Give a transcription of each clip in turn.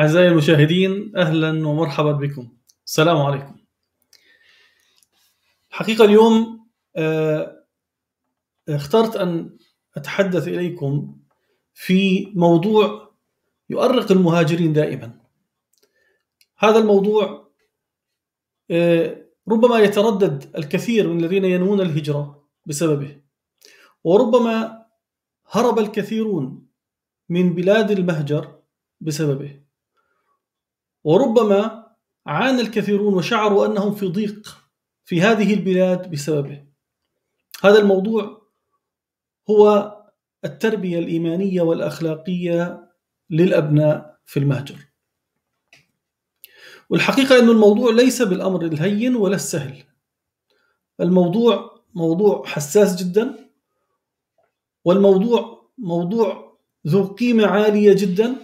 أعزائي المشاهدين أهلا ومرحبا بكم السلام عليكم حقيقة اليوم آه، اخترت أن أتحدث إليكم في موضوع يؤرق المهاجرين دائما هذا الموضوع آه، ربما يتردد الكثير من الذين ينوون الهجرة بسببه وربما هرب الكثيرون من بلاد المهجر بسببه وربما عانى الكثيرون وشعروا انهم في ضيق في هذه البلاد بسببه. هذا الموضوع هو التربيه الايمانيه والاخلاقيه للابناء في المهجر. والحقيقه ان الموضوع ليس بالامر الهين ولا السهل. الموضوع موضوع حساس جدا والموضوع موضوع ذو قيمه عاليه جدا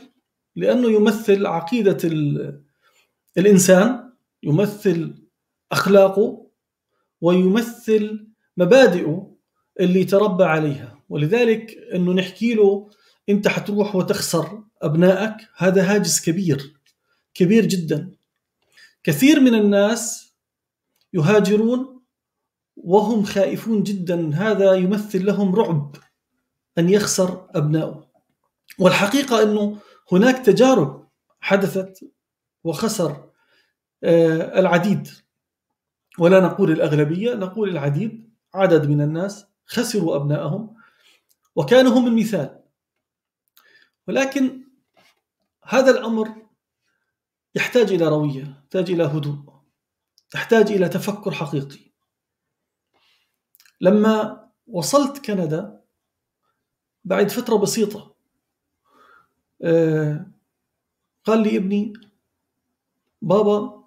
لأنه يمثل عقيدة الإنسان يمثل أخلاقه ويمثل مبادئه اللي تربى عليها ولذلك أنه نحكي له أنت حتروح وتخسر أبنائك هذا هاجس كبير كبير جدا كثير من الناس يهاجرون وهم خائفون جدا هذا يمثل لهم رعب أن يخسر أبنائه والحقيقة أنه هناك تجارب حدثت وخسر آه، العديد ولا نقول الأغلبية نقول العديد عدد من الناس خسروا أبنائهم وكانوا هم المثال ولكن هذا الأمر يحتاج إلى روية يحتاج إلى هدوء يحتاج إلى تفكر حقيقي لما وصلت كندا بعد فترة بسيطة آه، قال لي ابني بابا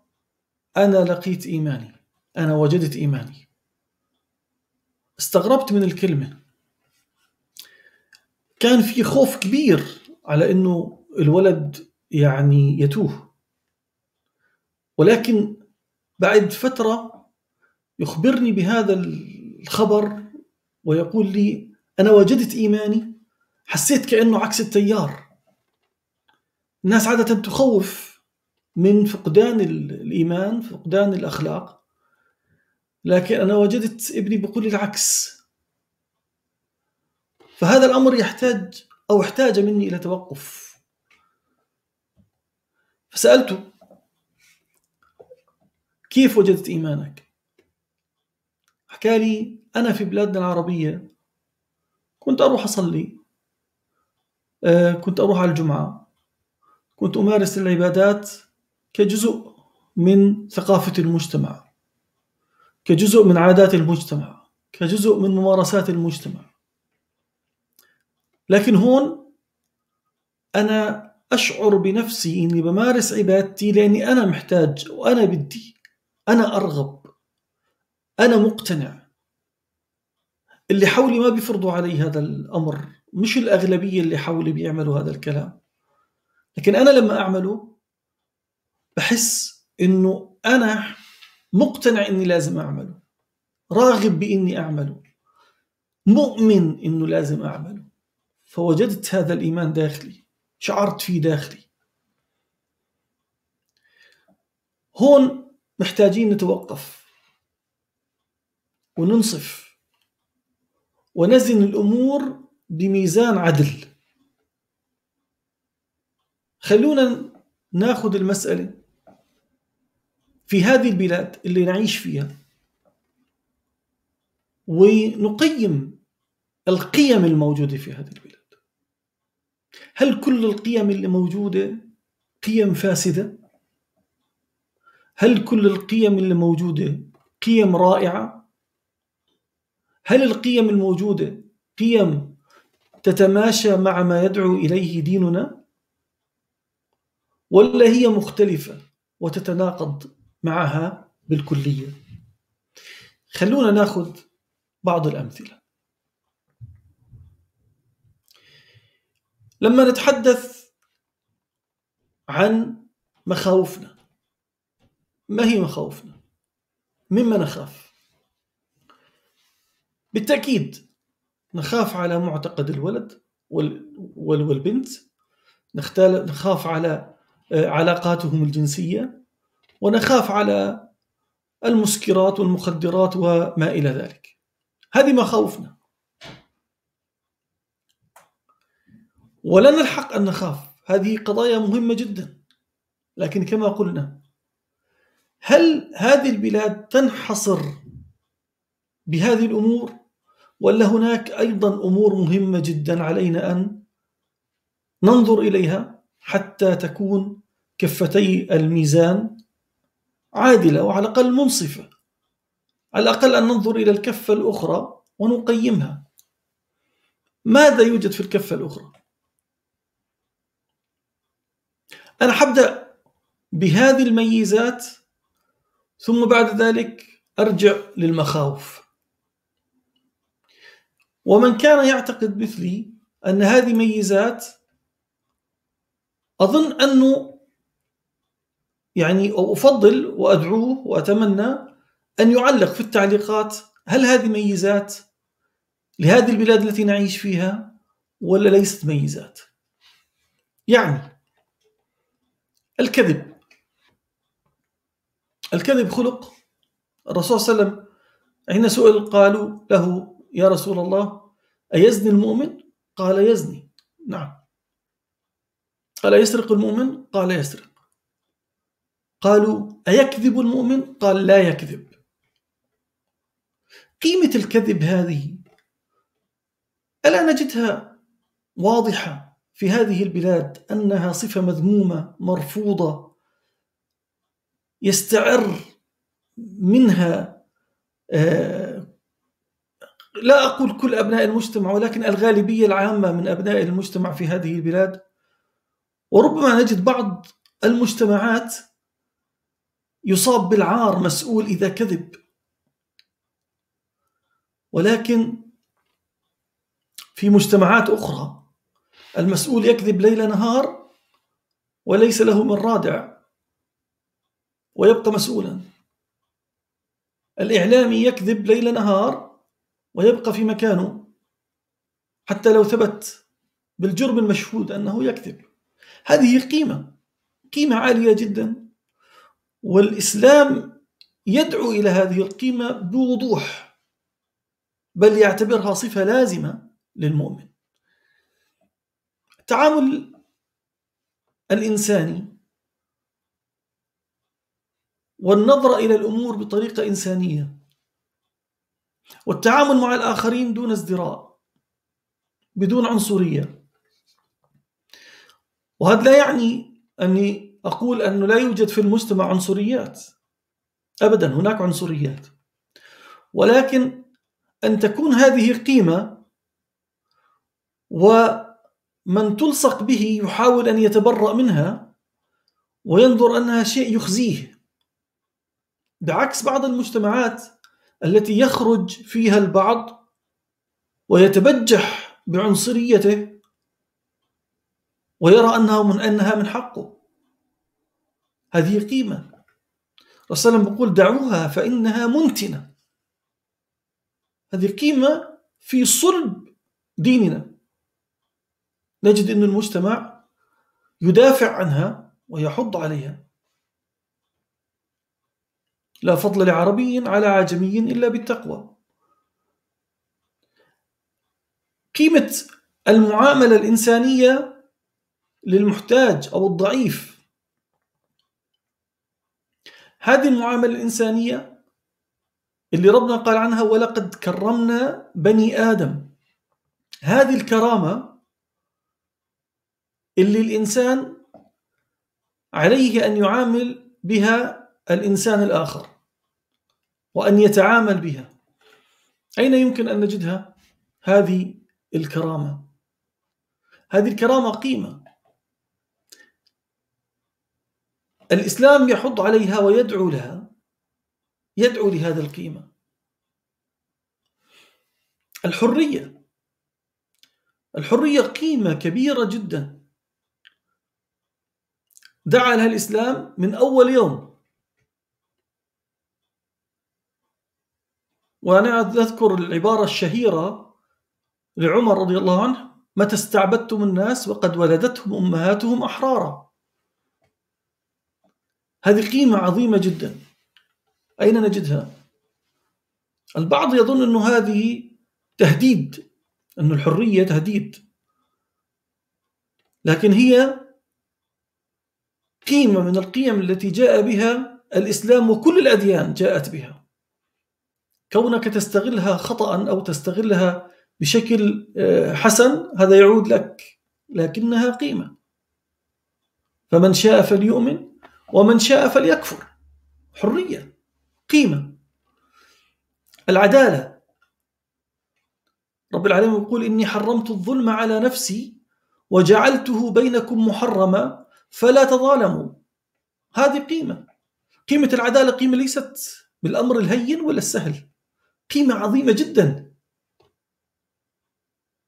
أنا لقيت إيماني أنا وجدت إيماني استغربت من الكلمة كان في خوف كبير على أنه الولد يعني يتوه ولكن بعد فترة يخبرني بهذا الخبر ويقول لي أنا وجدت إيماني حسيت كأنه عكس التيار الناس عادة تخوف من فقدان الإيمان فقدان الأخلاق لكن أنا وجدت ابني بقول العكس فهذا الأمر يحتاج أو احتاج مني إلى توقف فسألته كيف وجدت إيمانك؟ حكى لي أنا في بلادنا العربية كنت أروح أصلي آه، كنت أروح على الجمعة كنت أمارس العبادات كجزء من ثقافة المجتمع كجزء من عادات المجتمع كجزء من ممارسات المجتمع لكن هون أنا أشعر بنفسي إني بمارس عبادتي لأني أنا محتاج وأنا بدي أنا أرغب أنا مقتنع اللي حولي ما بيفرضوا علي هذا الأمر مش الأغلبية اللي حولي بيعملوا هذا الكلام لكن انا لما اعمله بحس انه انا مقتنع اني لازم اعمله راغب باني اعمله مؤمن انه لازم اعمله فوجدت هذا الايمان داخلي شعرت فيه داخلي هون محتاجين نتوقف وننصف ونزن الامور بميزان عدل خلونا ناخذ المسألة في هذه البلاد اللي نعيش فيها ونقيم القيم الموجودة في هذه البلاد هل كل القيم اللي موجودة قيم فاسدة؟ هل كل القيم اللي موجودة قيم رائعة؟ هل القيم الموجودة قيم تتماشى مع ما يدعو إليه ديننا؟ ولا هي مختلفة وتتناقض معها بالكلية خلونا ناخذ بعض الأمثلة لما نتحدث عن مخاوفنا ما هي مخاوفنا مما نخاف بالتأكيد نخاف على معتقد الولد والبنت نخاف على آه، علاقاتهم الجنسيه ونخاف على المسكرات والمخدرات وما الى ذلك هذه مخاوفنا ولنا الحق ان نخاف هذه قضايا مهمه جدا لكن كما قلنا هل هذه البلاد تنحصر بهذه الامور ولا هناك ايضا امور مهمه جدا علينا ان ننظر اليها حتى تكون كفتي الميزان عادلة وعلى الأقل منصفة على الأقل أن ننظر إلى الكفة الأخرى ونقيمها ماذا يوجد في الكفة الأخرى؟ أنا حبدأ بهذه الميزات ثم بعد ذلك أرجع للمخاوف ومن كان يعتقد مثلي أن هذه ميزات أظن أنه يعني أو أفضل وأدعوه وأتمنى أن يعلق في التعليقات هل هذه ميزات لهذه البلاد التي نعيش فيها ولا ليست ميزات يعني الكذب الكذب خلق الرسول صلى الله عليه وسلم حين سئل قالوا له يا رسول الله أيزني المؤمن؟ قال يزني نعم قال يسرق المؤمن؟ قال يسرق قالوا أيكذب المؤمن؟ قال لا يكذب قيمة الكذب هذه ألا نجدها واضحة في هذه البلاد أنها صفة مذمومة مرفوضة يستعر منها آه، لا أقول كل أبناء المجتمع ولكن الغالبية العامة من أبناء المجتمع في هذه البلاد وربما نجد بعض المجتمعات يصاب بالعار مسؤول إذا كذب ولكن في مجتمعات أخرى المسؤول يكذب ليل نهار وليس له من رادع ويبقى مسؤولا الإعلامي يكذب ليل نهار ويبقى في مكانه حتى لو ثبت بالجرم المشهود أنه يكذب هذه قيمة قيمة عالية جدا والإسلام يدعو إلى هذه القيمة بوضوح بل يعتبرها صفة لازمة للمؤمن التعامل الإنساني والنظرة إلى الأمور بطريقة إنسانية والتعامل مع الآخرين دون ازدراء بدون عنصرية وهذا لا يعني أني أقول أنه لا يوجد في المجتمع عنصريات أبدا هناك عنصريات ولكن أن تكون هذه قيمة ومن تلصق به يحاول أن يتبرأ منها وينظر أنها شيء يخزيه بعكس بعض المجتمعات التي يخرج فيها البعض ويتبجح بعنصريته ويرى أنها من, أنها من حقه هذه قيمة الرسول صلى الله عليه وسلم يقول دعوها فإنها منتنة هذه قيمة في صلب ديننا نجد أن المجتمع يدافع عنها ويحض عليها لا فضل لعربي على عجمي إلا بالتقوى قيمة المعاملة الإنسانية للمحتاج أو الضعيف هذه المعاملة الإنسانية اللي ربنا قال عنها ولقد كرمنا بني آدم هذه الكرامة اللي الإنسان عليه أن يعامل بها الإنسان الآخر وأن يتعامل بها أين يمكن أن نجدها هذه الكرامة هذه الكرامة قيمة الإسلام يحض عليها ويدعو لها يدعو لهذا القيمة الحرية الحرية قيمة كبيرة جدا دعا لها الإسلام من أول يوم وأنا أذكر العبارة الشهيرة لعمر رضي الله عنه متى استعبدتم الناس وقد ولدتهم أمهاتهم أحرارا هذه قيمة عظيمة جدا أين نجدها؟ البعض يظن أن هذه تهديد أن الحرية تهديد لكن هي قيمة من القيم التي جاء بها الإسلام وكل الأديان جاءت بها كونك تستغلها خطأ أو تستغلها بشكل آه، حسن هذا يعود لك لكنها قيمة فمن شاء فليؤمن ومن شاء فليكفر حرية قيمة العدالة رب العالمين يقول إني حرمت الظلم على نفسي وجعلته بينكم محرما فلا تظالموا هذه قيمة قيمة العدالة قيمة ليست بالأمر الهين ولا السهل قيمة عظيمة جدا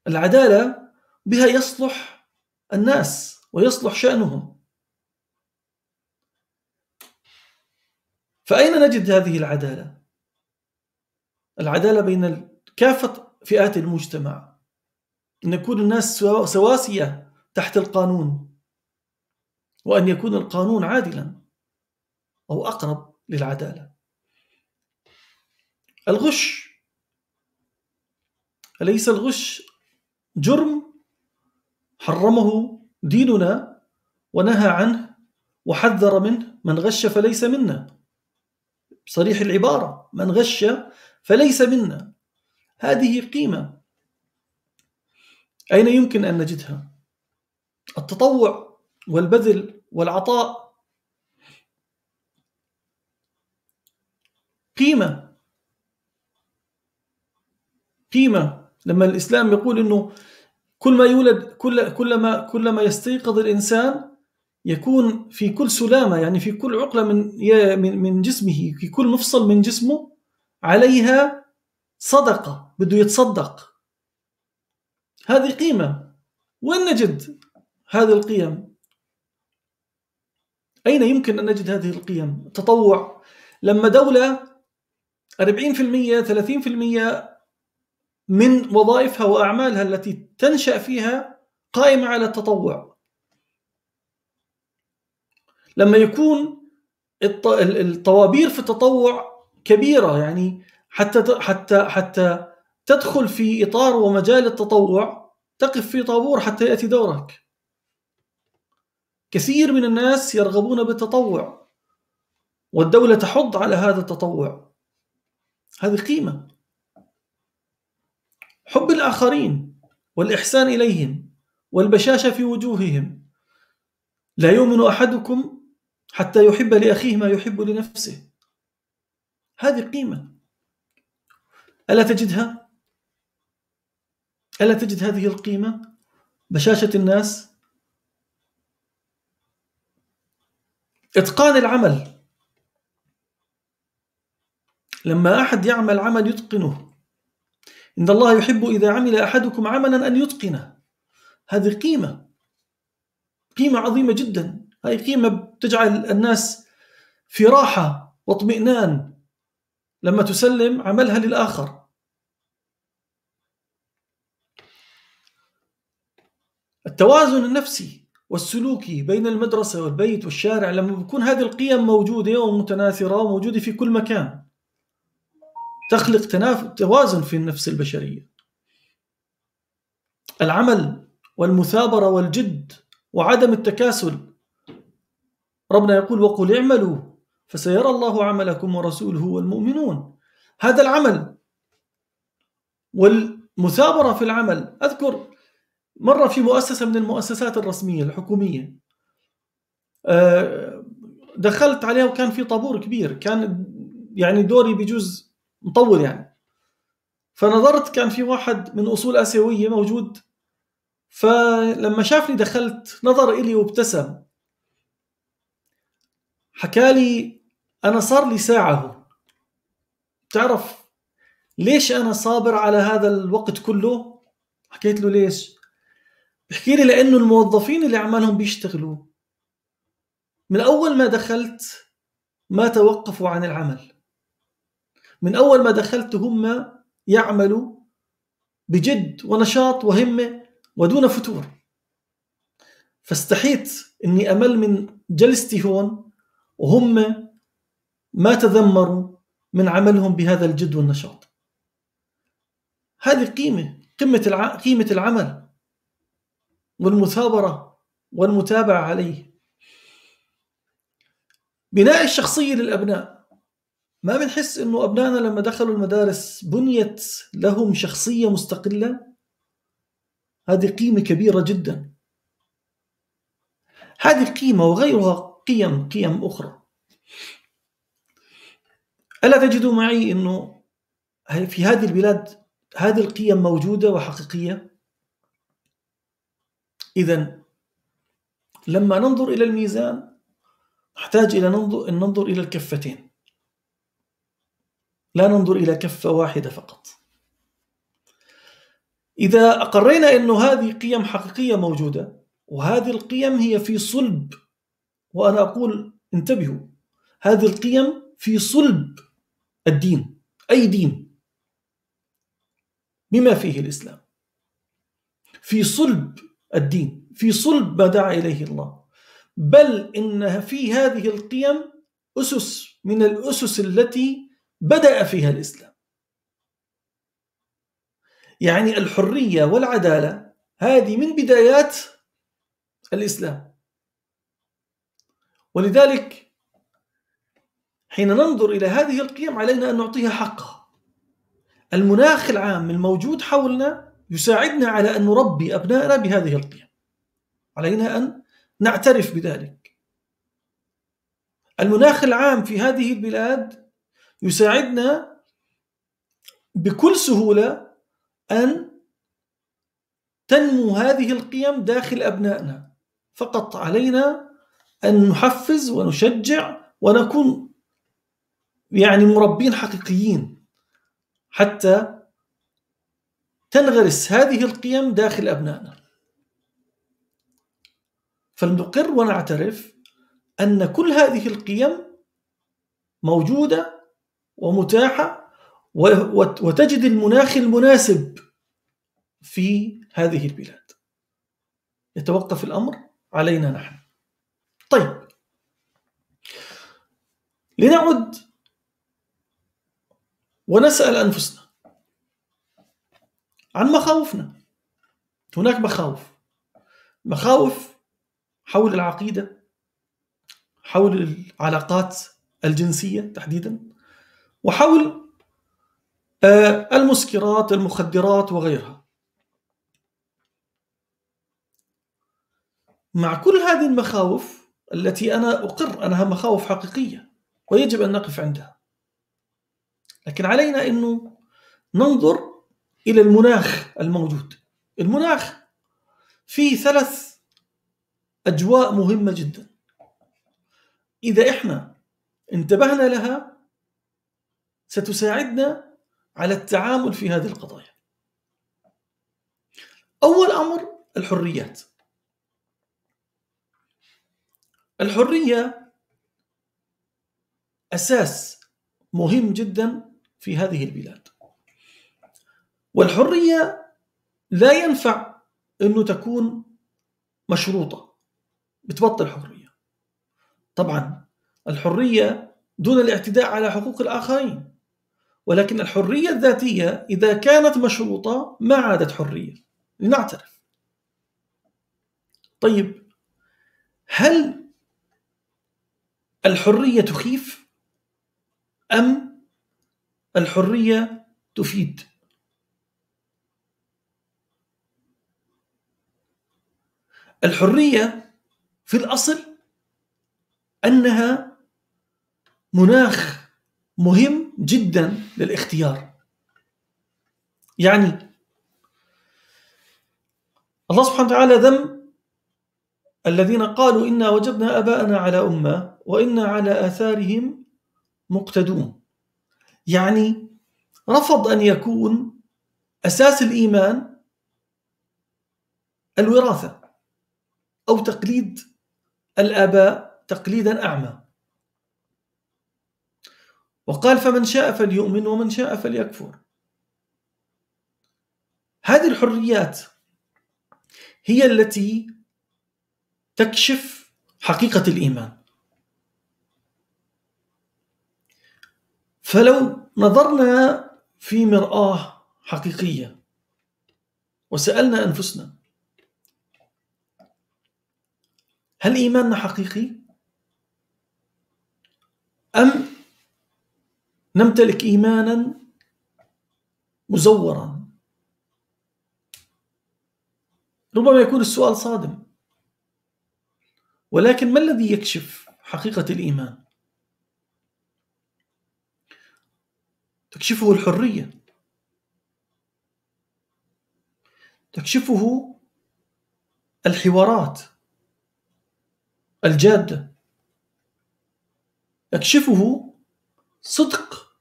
العدالة بها يصلح الناس ويصلح شأنهم فأين نجد هذه العدالة؟ العدالة بين كافة فئات المجتمع أن يكون الناس سواسية تحت القانون وأن يكون القانون عادلا أو أقرب للعدالة الغش أليس الغش جرم حرمه ديننا ونهى عنه وحذر منه من غش فليس منا بصريح العبارة من غش فليس منا هذه قيمة أين يمكن أن نجدها؟ التطوع والبذل والعطاء قيمة قيمة لما الإسلام يقول أنه كل ما يولد كل كلما كلما يستيقظ الإنسان يكون في كل سلامة يعني في كل عقلة من من جسمه في كل مفصل من جسمه عليها صدقة بده يتصدق هذه قيمة وين نجد هذه القيم أين يمكن أن نجد هذه القيم تطوع لما دولة 40% 30% من وظائفها وأعمالها التي تنشأ فيها قائمة على التطوع لما يكون الطوابير في التطوع كبيره يعني حتى حتى حتى تدخل في اطار ومجال التطوع تقف في طابور حتى ياتي دورك. كثير من الناس يرغبون بالتطوع والدوله تحض على هذا التطوع. هذه قيمه. حب الاخرين والاحسان اليهم والبشاشه في وجوههم. لا يؤمن احدكم حتى يحب لاخيه ما يحب لنفسه هذه قيمه الا تجدها الا تجد هذه القيمه بشاشه الناس اتقان العمل لما احد يعمل عمل يتقنه ان الله يحب اذا عمل احدكم عملا ان يتقنه هذه قيمه قيمه عظيمه جدا هذه قيمه تجعل الناس في راحة واطمئنان لما تسلم عملها للآخر التوازن النفسي والسلوكي بين المدرسة والبيت والشارع لما بتكون هذه القيم موجودة ومتناثرة وموجودة في كل مكان تخلق تناف... توازن في النفس البشرية العمل والمثابرة والجد وعدم التكاسل ربنا يقول وقل اعملوا فسيرى الله عملكم ورسوله والمؤمنون هذا العمل والمثابرة في العمل أذكر مرة في مؤسسة من المؤسسات الرسمية الحكومية آه، دخلت عليها وكان في طابور كبير كان يعني دوري بجوز مطول يعني فنظرت كان في واحد من أصول آسيوية موجود فلما شافني دخلت نظر إلي وابتسم حكى لي انا صار لي ساعه هون بتعرف ليش انا صابر على هذا الوقت كله حكيت له ليش بحكي لي لانه الموظفين اللي عمالهم بيشتغلوا من اول ما دخلت ما توقفوا عن العمل من اول ما دخلت هم يعملوا بجد ونشاط وهمه ودون فتور فاستحيت اني امل من جلستي هون وهم ما تذمروا من عملهم بهذا الجد والنشاط هذه قيمة قمة قيمة العمل والمثابرة والمتابعة عليه بناء الشخصية للأبناء ما بنحس أنه أبنائنا لما دخلوا المدارس بنيت لهم شخصية مستقلة هذه قيمة كبيرة جدا هذه القيمة وغيرها قيم قيم أخرى ألا تجدوا معي أنه في هذه البلاد هذه القيم موجودة وحقيقية إذا لما ننظر إلى الميزان نحتاج إلى ننظر أن ننظر إلى الكفتين لا ننظر إلى كفة واحدة فقط إذا أقرينا أن هذه قيم حقيقية موجودة وهذه القيم هي في صلب وأنا أقول انتبهوا هذه القيم في صلب الدين أي دين بما فيه الإسلام في صلب الدين في صلب ما دعا إليه الله بل إن في هذه القيم أسس من الأسس التي بدأ فيها الإسلام يعني الحرية والعدالة هذه من بدايات الإسلام ولذلك حين ننظر إلى هذه القيم علينا أن نعطيها حقها المناخ العام الموجود حولنا يساعدنا على أن نربي أبنائنا بهذه القيم علينا أن نعترف بذلك المناخ العام في هذه البلاد يساعدنا بكل سهولة أن تنمو هذه القيم داخل أبنائنا فقط علينا أن نحفز ونشجع ونكون يعني مربين حقيقيين حتى تنغرس هذه القيم داخل أبنائنا فلنقر ونعترف أن كل هذه القيم موجودة ومتاحة وتجد المناخ المناسب في هذه البلاد يتوقف الأمر علينا نحن طيب لنعد ونسأل أنفسنا عن مخاوفنا هناك مخاوف مخاوف حول العقيدة حول العلاقات الجنسية تحديدا وحول آه، المسكرات المخدرات وغيرها مع كل هذه المخاوف التي أنا أقر أنها مخاوف حقيقية ويجب أن نقف عندها لكن علينا أنه ننظر إلى المناخ الموجود المناخ فيه ثلاث أجواء مهمة جدا إذا إحنا انتبهنا لها ستساعدنا على التعامل في هذه القضايا أول أمر الحريات الحريه اساس مهم جدا في هذه البلاد والحريه لا ينفع انه تكون مشروطه بتبطل حريه طبعا الحريه دون الاعتداء على حقوق الاخرين ولكن الحريه الذاتيه اذا كانت مشروطه ما عادت حريه لنعترف طيب هل الحرية تخيف أم الحرية تفيد الحرية في الأصل أنها مناخ مهم جدا للاختيار يعني الله سبحانه وتعالى ذم الذين قالوا إنا وجدنا أباءنا على أمة وإنا على آثارهم مقتدون يعني رفض أن يكون أساس الإيمان الوراثة أو تقليد الآباء تقليدا أعمى وقال فمن شاء فليؤمن ومن شاء فليكفر هذه الحريات هي التي تكشف حقيقة الإيمان فلو نظرنا في مرآة حقيقية وسألنا أنفسنا هل إيماننا حقيقي؟ أم نمتلك إيمانا مزورا؟ ربما يكون السؤال صادم ولكن ما الذي يكشف حقيقة الإيمان؟ تكشفه الحرية تكشفه الحوارات الجادة تكشفه صدق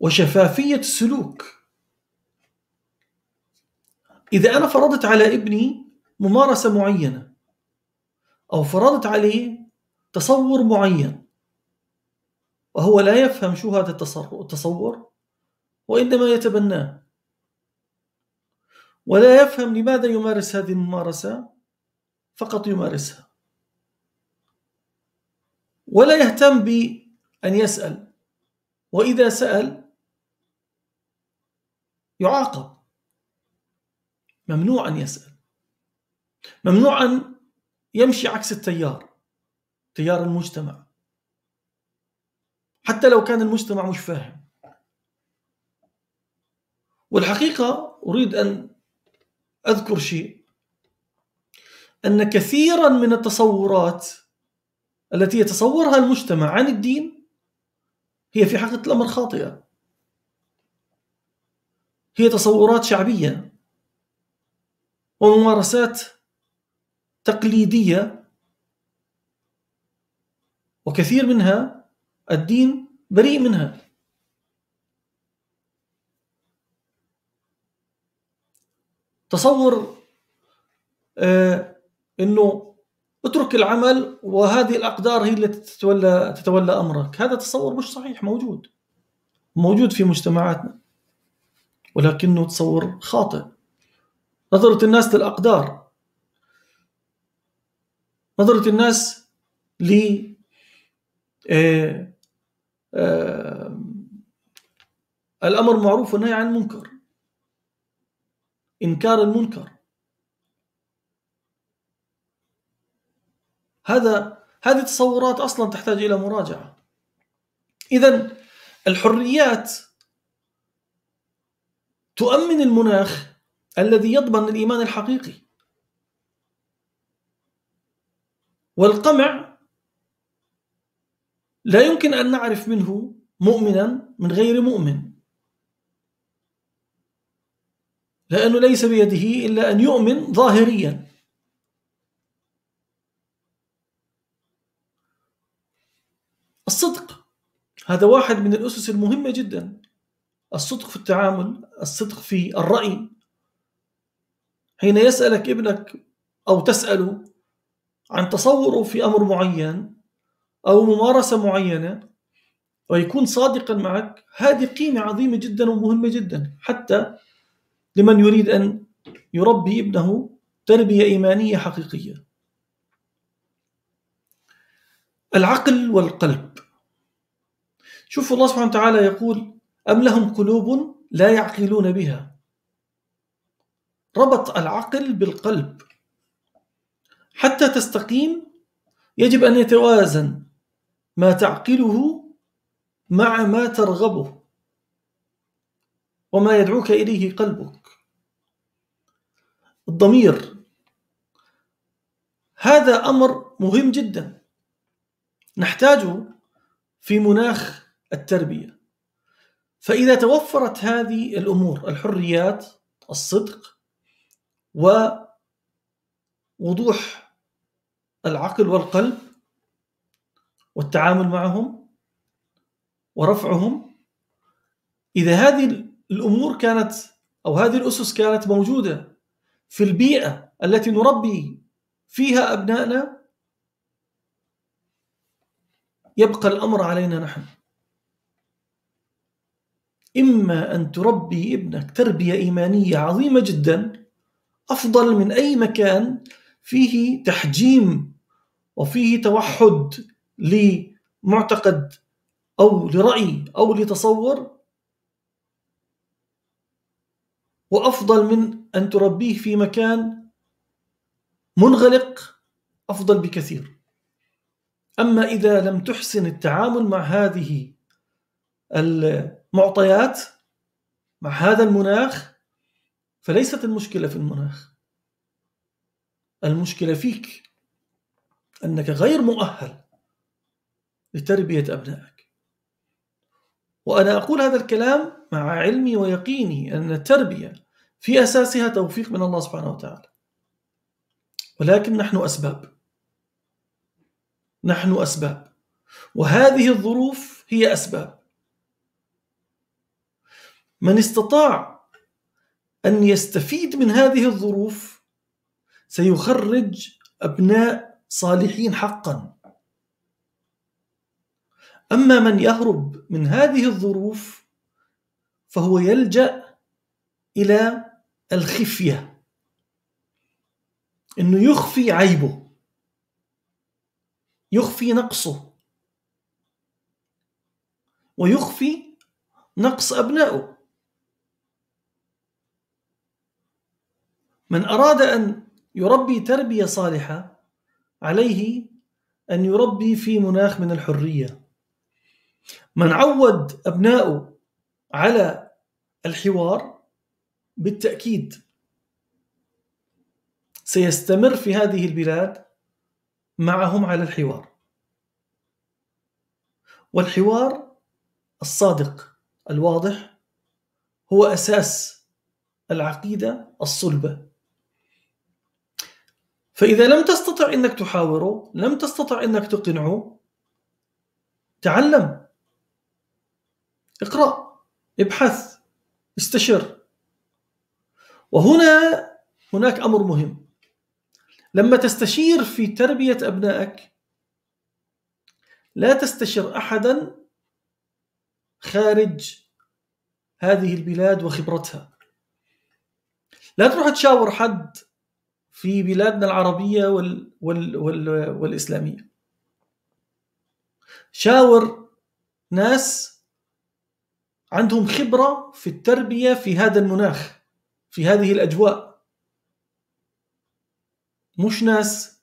وشفافية السلوك إذا أنا فرضت على ابني ممارسة معينة أو فرضت عليه تصور معين وهو لا يفهم شو هذا التصور وإنما يتبناه ولا يفهم لماذا يمارس هذه الممارسة فقط يمارسها ولا يهتم بأن يسأل وإذا سأل يعاقب ممنوع أن يسأل ممنوع أن يمشي عكس التيار تيار المجتمع حتى لو كان المجتمع مش فاهم والحقيقة أريد أن أذكر شيء أن كثيرا من التصورات التي يتصورها المجتمع عن الدين هي في حقيقة الأمر خاطئة هي تصورات شعبية وممارسات تقليدية وكثير منها الدين بريء منها تصور آه، انه اترك العمل وهذه الاقدار هي التي تتولى تتولى امرك، هذا تصور مش صحيح موجود. موجود في مجتمعاتنا. ولكنه تصور خاطئ. نظرة الناس للاقدار. نظرة الناس ل آه، آه، الأمر معروف والنهي عن المنكر إنكار المنكر هذا هذه التصورات أصلا تحتاج إلى مراجعة إذا الحريات تؤمن المناخ الذي يضمن الإيمان الحقيقي والقمع لا يمكن أن نعرف منه مؤمنا من غير مؤمن لأنه ليس بيده إلا أن يؤمن ظاهريا الصدق هذا واحد من الأسس المهمة جدا الصدق في التعامل الصدق في الرأي حين يسألك ابنك أو تسأله عن تصوره في أمر معين أو ممارسة معينة ويكون صادقا معك هذه قيمة عظيمة جدا ومهمة جدا حتى لمن يريد أن يربي ابنه تربية إيمانية حقيقية العقل والقلب شوفوا الله سبحانه وتعالى يقول أم لهم قلوب لا يعقلون بها ربط العقل بالقلب حتى تستقيم يجب أن يتوازن ما تعقله مع ما ترغبه وما يدعوك إليه قلبك الضمير هذا أمر مهم جدا نحتاجه في مناخ التربية فإذا توفرت هذه الأمور الحريات الصدق ووضوح العقل والقلب والتعامل معهم ورفعهم اذا هذه الامور كانت او هذه الاسس كانت موجوده في البيئه التي نربي فيها ابنائنا يبقى الامر علينا نحن اما ان تربي ابنك تربيه ايمانيه عظيمه جدا افضل من اي مكان فيه تحجيم وفيه توحد لمعتقد او لراي او لتصور وافضل من ان تربيه في مكان منغلق افضل بكثير اما اذا لم تحسن التعامل مع هذه المعطيات مع هذا المناخ فليست المشكله في المناخ المشكله فيك انك غير مؤهل لتربية أبنائك وأنا أقول هذا الكلام مع علمي ويقيني أن التربية في أساسها توفيق من الله سبحانه وتعالى ولكن نحن أسباب نحن أسباب وهذه الظروف هي أسباب من استطاع أن يستفيد من هذه الظروف سيخرج أبناء صالحين حقا أما من يهرب من هذه الظروف فهو يلجأ إلى الخفية أنه يخفي عيبه يخفي نقصه ويخفي نقص أبنائه من أراد أن يربي تربية صالحة عليه أن يربي في مناخ من الحرية من عود أبنائه على الحوار بالتأكيد سيستمر في هذه البلاد معهم على الحوار والحوار الصادق الواضح هو أساس العقيدة الصلبة فإذا لم تستطع أنك تحاوره لم تستطع أنك تقنعه تعلم اقرأ ابحث استشر وهنا هناك أمر مهم لما تستشير في تربية أبنائك لا تستشر أحدا خارج هذه البلاد وخبرتها لا تروح تشاور حد في بلادنا العربية وال وال وال والإسلامية شاور ناس عندهم خبرة في التربية في هذا المناخ في هذه الأجواء مش ناس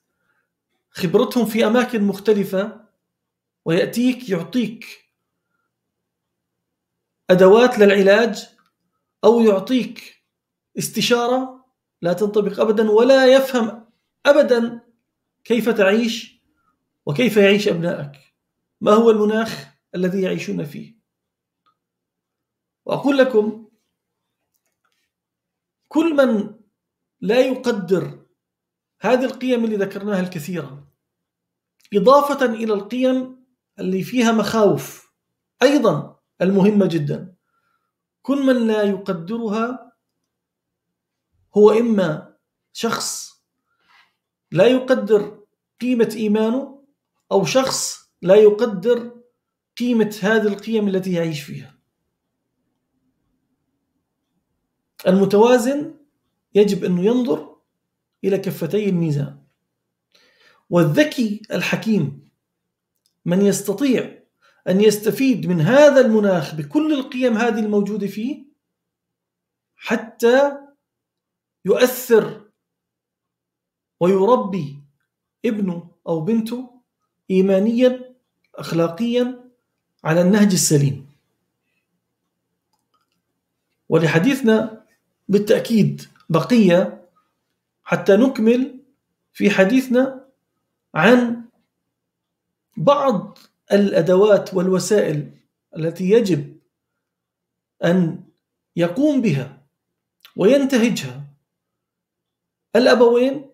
خبرتهم في أماكن مختلفة ويأتيك يعطيك أدوات للعلاج أو يعطيك استشارة لا تنطبق أبدا ولا يفهم أبدا كيف تعيش وكيف يعيش أبنائك ما هو المناخ الذي يعيشون فيه واقول لكم كل من لا يقدر هذه القيم اللي ذكرناها الكثيره اضافه الى القيم اللي فيها مخاوف ايضا المهمه جدا كل من لا يقدرها هو اما شخص لا يقدر قيمه ايمانه او شخص لا يقدر قيمه هذه القيم التي يعيش فيها المتوازن يجب أنه ينظر إلى كفتي الميزان والذكي الحكيم من يستطيع أن يستفيد من هذا المناخ بكل القيم هذه الموجودة فيه حتى يؤثر ويربي ابنه أو بنته إيمانيا أخلاقيا على النهج السليم ولحديثنا بالتأكيد بقية حتى نكمل في حديثنا عن بعض الأدوات والوسائل التي يجب أن يقوم بها وينتهجها الأبوين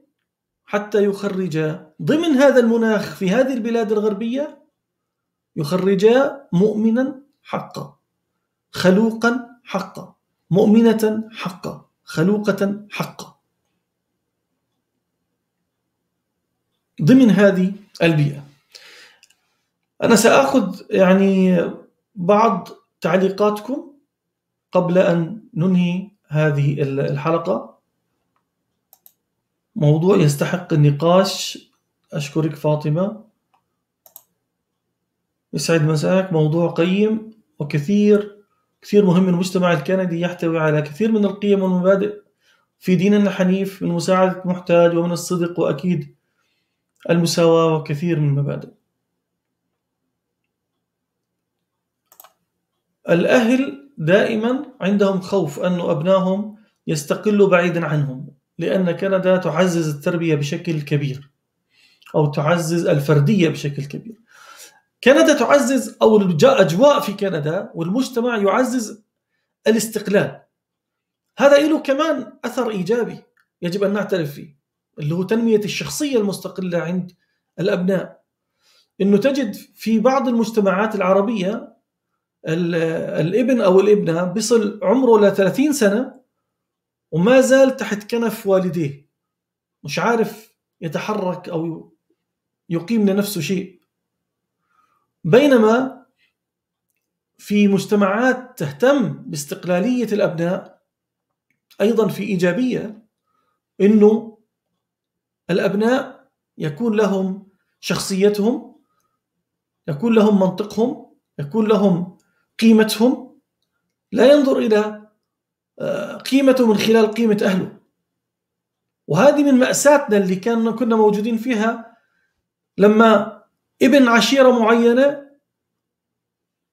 حتى يخرجا ضمن هذا المناخ في هذه البلاد الغربية يخرجا مؤمنا حقا خلوقا حقا مؤمنة حقا خلوقة حقا ضمن هذه البيئة أنا سأخذ يعني بعض تعليقاتكم قبل أن ننهي هذه الحلقة موضوع يستحق النقاش أشكرك فاطمة يسعد مساك موضوع قيم وكثير كثير مهم المجتمع الكندي يحتوي على كثير من القيم والمبادئ في ديننا الحنيف من مساعدة المحتاج ومن الصدق وأكيد المساواة وكثير من المبادئ الأهل دائما عندهم خوف أن أبنائهم يستقلوا بعيدا عنهم لأن كندا تعزز التربية بشكل كبير أو تعزز الفردية بشكل كبير كندا تعزز او الاجواء في كندا والمجتمع يعزز الاستقلال هذا له كمان اثر ايجابي يجب ان نعترف فيه اللي هو تنميه الشخصيه المستقله عند الابناء انه تجد في بعض المجتمعات العربيه الابن او الابنه بصل عمره ل 30 سنه وما زال تحت كنف والديه مش عارف يتحرك او يقيم لنفسه شيء بينما في مجتمعات تهتم باستقلاليه الابناء ايضا في ايجابيه انه الابناء يكون لهم شخصيتهم يكون لهم منطقهم يكون لهم قيمتهم لا ينظر الى آه، قيمته من خلال قيمه اهله وهذه من ماساتنا اللي كان كنا موجودين فيها لما ابن عشيره معينه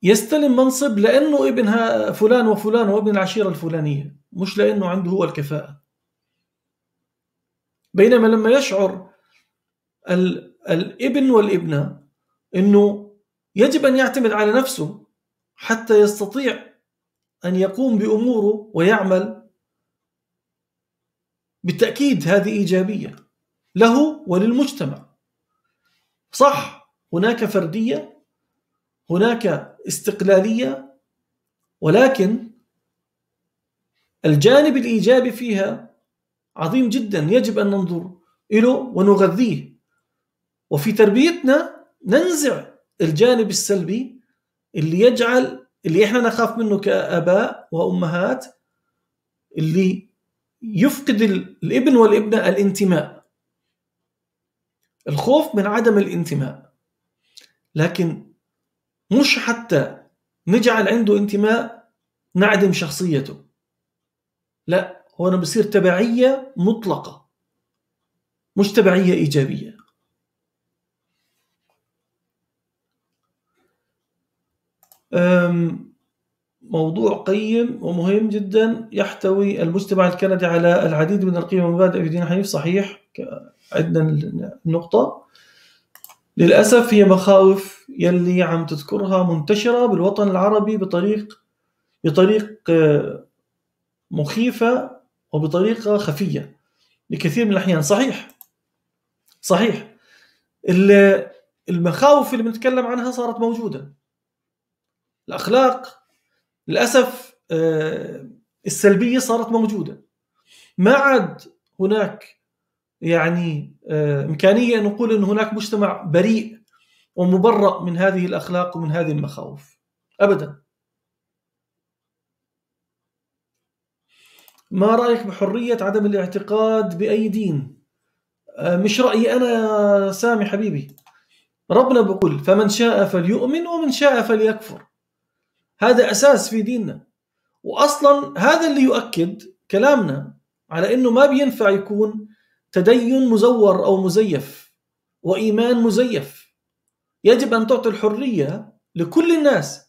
يستلم منصب لانه ابن فلان وفلان وابن العشيره الفلانيه مش لانه عنده هو الكفاءه بينما لما يشعر الابن والابنه انه يجب ان يعتمد على نفسه حتى يستطيع ان يقوم باموره ويعمل بالتاكيد هذه ايجابيه له وللمجتمع صح هناك فردية هناك استقلالية ولكن الجانب الإيجابي فيها عظيم جدا يجب أن ننظر إله ونغذيه وفي تربيتنا ننزع الجانب السلبي اللي يجعل اللي احنا نخاف منه كآباء وأمهات اللي يفقد الابن والابنة الانتماء الخوف من عدم الانتماء لكن مش حتى نجعل عنده انتماء نعدم شخصيته لا هو أنا بصير تبعية مطلقة مش تبعية إيجابية موضوع قيم ومهم جدا يحتوي المجتمع الكندي على العديد من القيم والمبادئ في دين حنيف صحيح عندنا النقطة للأسف هي مخاوف يلي عم تذكرها منتشرة بالوطن العربي بطريق بطريق آه، مخيفة وبطريقة خفية لكثير من الأحيان صحيح صحيح المخاوف اللي بنتكلم عنها صارت موجودة الأخلاق للأسف آه، السلبية صارت موجودة ما عاد هناك يعني آه، امكانيه ان نقول ان هناك مجتمع بريء ومبرأ من هذه الاخلاق ومن هذه المخاوف ابدا ما رايك بحريه عدم الاعتقاد باي دين آه، مش رايي انا سامي حبيبي ربنا بيقول فمن شاء فليؤمن ومن شاء فليكفر هذا اساس في ديننا واصلا هذا اللي يؤكد كلامنا على انه ما بينفع يكون تدين مزور أو مزيف وإيمان مزيف يجب أن تعطي الحرية لكل الناس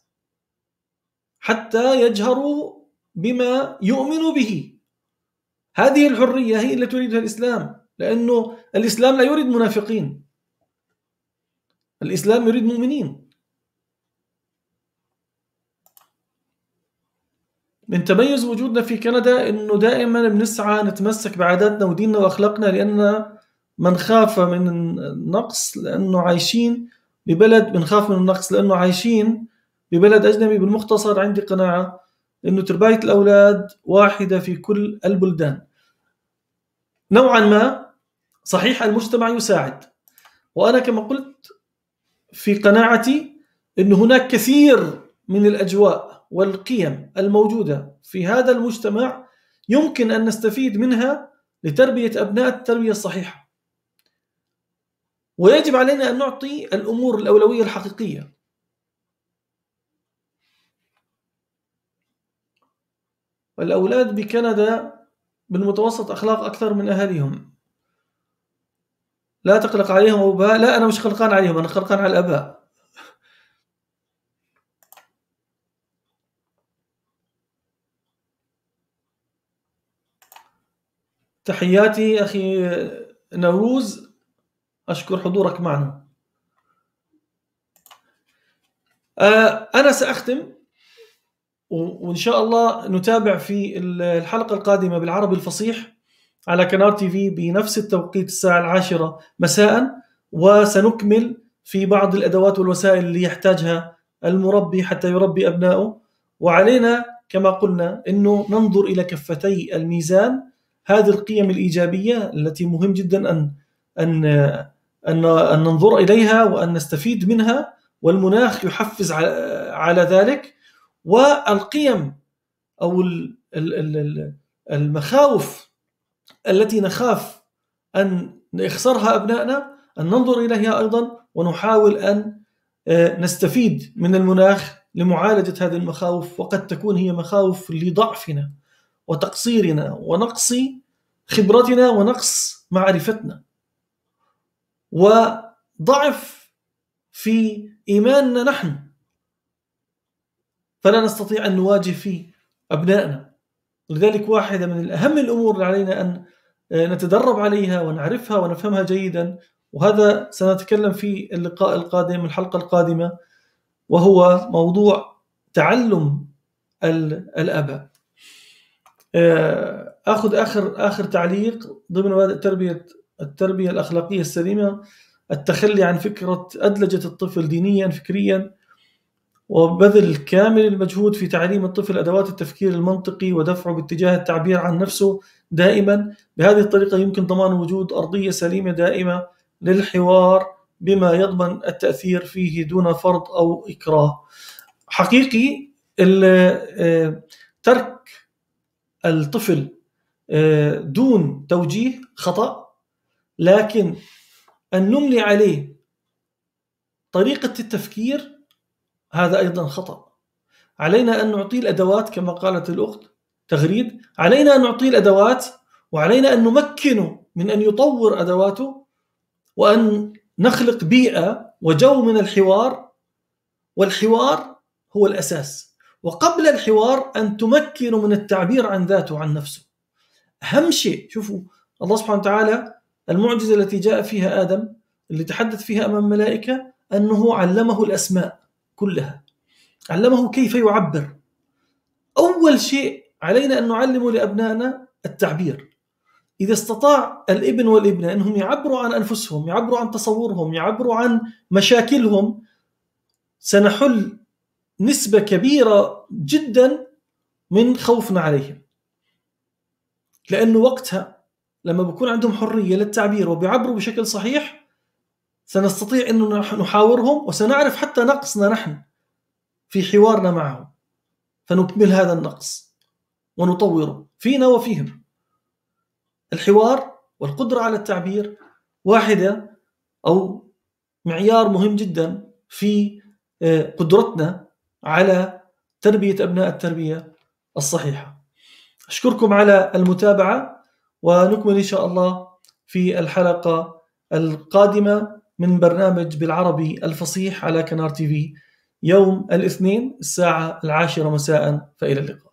حتى يجهروا بما يؤمن به هذه الحرية هي التي تريدها الإسلام لأنه الإسلام لا يريد منافقين الإسلام يريد مؤمنين من تميز وجودنا في كندا انه دائما بنسعى نتمسك بعاداتنا وديننا واخلاقنا لان من خاف من النقص لانه عايشين ببلد بنخاف من النقص لانه عايشين ببلد اجنبي بالمختصر عندي قناعه انه تربايه الاولاد واحده في كل البلدان. نوعا ما صحيح المجتمع يساعد وانا كما قلت في قناعتي انه هناك كثير من الاجواء والقيم الموجودة في هذا المجتمع يمكن أن نستفيد منها لتربية أبناء التربية الصحيحة ويجب علينا أن نعطي الأمور الأولوية الحقيقية الأولاد بكندا بالمتوسط أخلاق أكثر من أهاليهم لا تقلق عليهم أباء لا أنا مش قلقان عليهم أنا قلقان على الأباء تحياتي أخي نوروز أشكر حضورك معنا آه، أنا سأختم وإن شاء الله نتابع في الحلقة القادمة بالعربي الفصيح على كنار تي في بنفس التوقيت الساعة العاشرة مساء وسنكمل في بعض الأدوات والوسائل اللي يحتاجها المربي حتى يربي أبنائه وعلينا كما قلنا أنه ننظر إلى كفتي الميزان هذه القيم الايجابيه التي مهم جدا ان ان ان ان ننظر اليها وان نستفيد منها والمناخ يحفز على ذلك والقيم او المخاوف التي نخاف ان يخسرها ابنائنا ان ننظر اليها ايضا ونحاول ان آه، نستفيد من المناخ لمعالجه هذه المخاوف وقد تكون هي مخاوف لضعفنا وتقصيرنا ونقص خبرتنا ونقص معرفتنا وضعف في ايماننا نحن فلا نستطيع ان نواجه في ابنائنا لذلك واحده من اهم الامور اللي علينا ان نتدرب عليها ونعرفها ونفهمها جيدا وهذا سنتكلم في اللقاء القادم الحلقه القادمه وهو موضوع تعلم الاباء آه، اخذ اخر اخر تعليق ضمن مبادئ تربيه التربيه الاخلاقيه السليمه التخلي عن فكره ادلجه الطفل دينيا فكريا وبذل كامل المجهود في تعليم الطفل ادوات التفكير المنطقي ودفعه باتجاه التعبير عن نفسه دائما بهذه الطريقه يمكن ضمان وجود ارضيه سليمه دائمه للحوار بما يضمن التاثير فيه دون فرض او اكراه. حقيقي آه، ترك الطفل آه، دون توجيه خطا لكن ان نملي عليه طريقه التفكير هذا ايضا خطا علينا ان نعطيه الادوات كما قالت الاخت تغريد علينا ان نعطيه الادوات وعلينا ان نمكنه من ان يطور ادواته وان نخلق بيئه وجو من الحوار والحوار هو الاساس وقبل الحوار أن تمكنه من التعبير عن ذاته وعن نفسه أهم شيء شوفوا الله سبحانه وتعالى المعجزة التي جاء فيها آدم اللي تحدث فيها أمام الملائكة أنه علمه الأسماء كلها علمه كيف يعبر أول شيء علينا أن نعلم لأبنائنا التعبير إذا استطاع الابن والابنة أنهم يعبروا عن أنفسهم يعبروا عن تصورهم يعبروا عن مشاكلهم سنحل نسبة كبيرة جدا من خوفنا عليهم لأنه وقتها لما بكون عندهم حرية للتعبير وبيعبروا بشكل صحيح سنستطيع أن نحاورهم وسنعرف حتى نقصنا نحن في حوارنا معهم فنكمل هذا النقص ونطوره فينا وفيهم الحوار والقدرة على التعبير واحدة أو معيار مهم جدا في آه، قدرتنا على تربية أبناء التربية الصحيحة أشكركم على المتابعة ونكمل إن شاء الله في الحلقة القادمة من برنامج بالعربي الفصيح على كنار تي في يوم الاثنين الساعة العاشرة مساء فإلى اللقاء